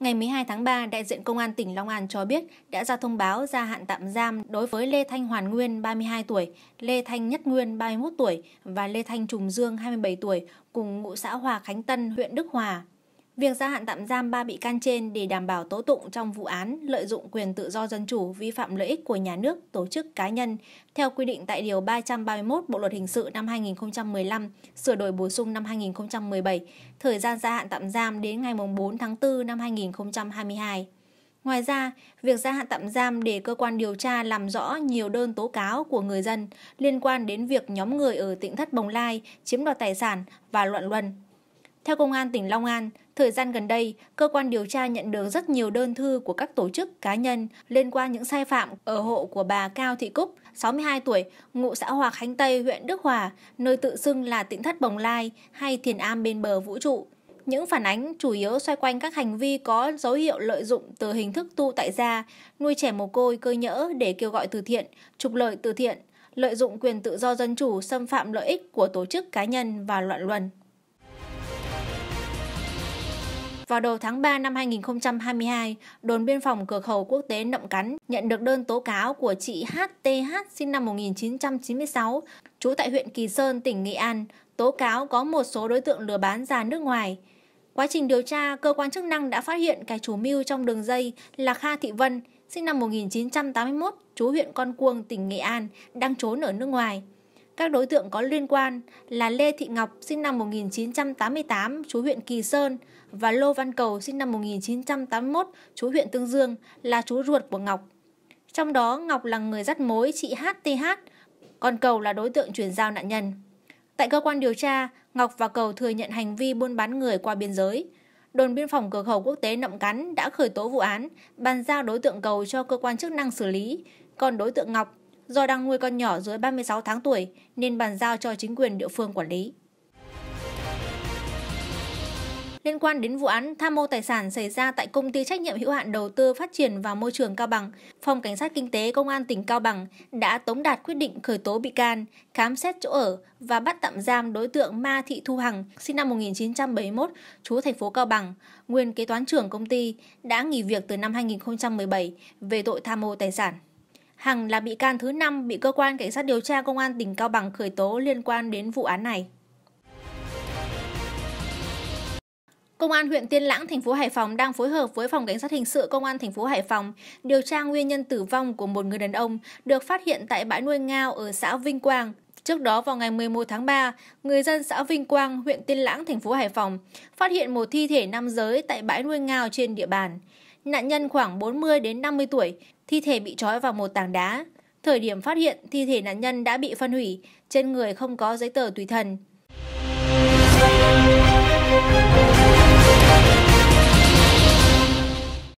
Ngày 12 tháng 3, đại diện Công an tỉnh Long An cho biết đã ra thông báo gia hạn tạm giam đối với Lê Thanh Hoàn Nguyên, 32 tuổi, Lê Thanh Nhất Nguyên, 31 tuổi và Lê Thanh Trùng Dương, 27 tuổi, cùng ngụ xã Hòa Khánh Tân, huyện Đức Hòa, Việc gia hạn tạm giam 3 bị can trên để đảm bảo tố tụng trong vụ án lợi dụng quyền tự do dân chủ vi phạm lợi ích của nhà nước, tổ chức cá nhân theo quy định tại Điều 331 Bộ Luật Hình sự năm 2015, sửa đổi bổ sung năm 2017, thời gian gia hạn tạm giam đến ngày 4 tháng 4 năm 2022. Ngoài ra, việc gia hạn tạm giam để cơ quan điều tra làm rõ nhiều đơn tố cáo của người dân liên quan đến việc nhóm người ở tỉnh Thất Bồng Lai chiếm đoạt tài sản và loạn luân theo Công an tỉnh Long An, thời gian gần đây, cơ quan điều tra nhận được rất nhiều đơn thư của các tổ chức cá nhân liên quan những sai phạm ở hộ của bà Cao Thị Cúc, 62 tuổi, ngụ xã Hòa Khánh Tây, huyện Đức Hòa, nơi tự xưng là tỉnh thất Bồng Lai hay thiền am bên bờ vũ trụ. Những phản ánh chủ yếu xoay quanh các hành vi có dấu hiệu lợi dụng từ hình thức tu tại gia, nuôi trẻ mồ côi cơ nhỡ để kêu gọi từ thiện, trục lợi từ thiện, lợi dụng quyền tự do dân chủ xâm phạm lợi ích của tổ chức cá nhân và loạn luân. Vào đầu tháng 3 năm 2022, đồn biên phòng cửa khẩu quốc tế Nậm Cắn nhận được đơn tố cáo của chị HTH sinh năm 1996, trú tại huyện Kỳ Sơn, tỉnh Nghệ An, tố cáo có một số đối tượng lừa bán ra nước ngoài. Quá trình điều tra, cơ quan chức năng đã phát hiện cái chủ mưu trong đường dây là Kha Thị Vân, sinh năm 1981, trú huyện Con Cuông, tỉnh Nghệ An, đang trốn ở nước ngoài. Các đối tượng có liên quan là Lê Thị Ngọc sinh năm 1988 chú huyện Kỳ Sơn và Lô Văn Cầu sinh năm 1981 chú huyện Tương Dương là chú ruột của Ngọc. Trong đó Ngọc là người dắt mối chị HTH, còn Cầu là đối tượng chuyển giao nạn nhân. Tại cơ quan điều tra, Ngọc và Cầu thừa nhận hành vi buôn bán người qua biên giới. Đồn biên phòng cửa khẩu quốc tế Nậm Cắn đã khởi tố vụ án, bàn giao đối tượng Cầu cho cơ quan chức năng xử lý, còn đối tượng Ngọc Do đang nuôi con nhỏ dưới 36 tháng tuổi nên bàn giao cho chính quyền địa phương quản lý. Liên quan đến vụ án tham mô tài sản xảy ra tại công ty trách nhiệm hữu hạn đầu tư phát triển và môi trường Cao Bằng, Phòng Cảnh sát Kinh tế Công an tỉnh Cao Bằng đã tống đạt quyết định khởi tố bị can, khám xét chỗ ở và bắt tạm giam đối tượng Ma Thị Thu Hằng, sinh năm 1971, trú thành phố Cao Bằng, nguyên kế toán trưởng công ty, đã nghỉ việc từ năm 2017 về tội tham mô tài sản. Hằng là bị can thứ 5 bị cơ quan cảnh sát điều tra công an tỉnh Cao Bằng khởi tố liên quan đến vụ án này. Công an huyện Tiên Lãng, thành phố Hải Phòng đang phối hợp với phòng cảnh sát hình sự công an thành phố Hải Phòng điều tra nguyên nhân tử vong của một người đàn ông được phát hiện tại bãi nuôi ngao ở xã Vinh Quang. Trước đó vào ngày 11 tháng 3, người dân xã Vinh Quang, huyện Tiên Lãng, thành phố Hải Phòng phát hiện một thi thể nam giới tại bãi nuôi ngao trên địa bàn. Nạn nhân khoảng 40 đến 50 tuổi, thi thể bị trói vào một tảng đá. Thời điểm phát hiện, thi thể nạn nhân đã bị phân hủy, trên người không có giấy tờ tùy thân.